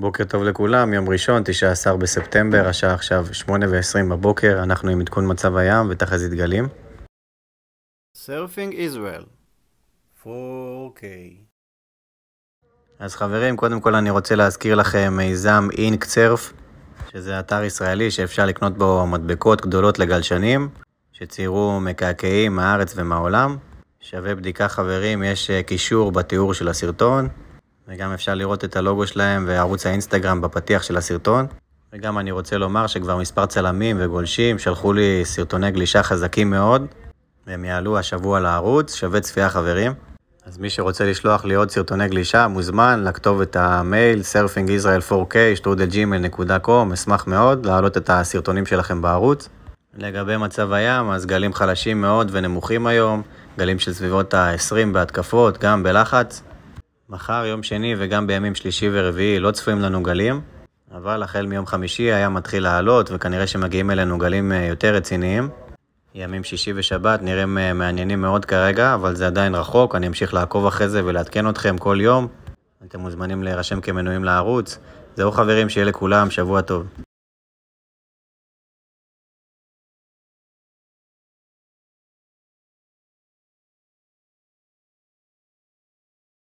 בוקר טוב לכולם, יום ראשון, 19 בספטמבר, השעה עכשיו 8:20 בבוקר, אנחנו עם עדכון מצב הים ותחזית גלים. סרפינג ישראל, 4K אז חברים, קודם כל אני רוצה להזכיר לכם מיזם אינק צרף, שזה אתר ישראלי שאפשר לקנות בו מדבקות גדולות לגלשנים, שציירו מקעקעים מהארץ ומהעולם. שווה בדיקה חברים, יש אה, קישור בתיאור של הסרטון. וגם אפשר לראות את הלוגו שלהם וערוץ האינסטגרם בפתיח של הסרטון. וגם אני רוצה לומר שכבר מספר צלמים וגולשים שלחו לי סרטוני גלישה חזקים מאוד, והם יעלו השבוע לערוץ, שווה צפייה חברים. אז מי שרוצה לשלוח לי עוד סרטוני גלישה, מוזמן לכתוב את המייל surfingisrael4k, שטרודלג'ימל.com, אשמח מאוד להעלות את הסרטונים שלכם בערוץ. לגבי מצב הים, אז גלים חלשים מאוד ונמוכים היום, גלים של סביבות ה-20 בהתקפות, גם בלחץ. מחר, יום שני וגם בימים שלישי ורביעי לא צפויים לנו גלים, אבל החל מיום חמישי היה מתחיל לעלות, וכנראה שמגיעים אלינו גלים אה, יותר רציניים. ימים שישי ושבת נראים אה, מעניינים מאוד כרגע, אבל זה עדיין רחוק, אני אמשיך לעקוב אחרי זה ולעדכן אתכם כל יום. אתם מוזמנים להירשם כמנויים לערוץ. זהו חברים, שיהיה לכולם, שבוע טוב.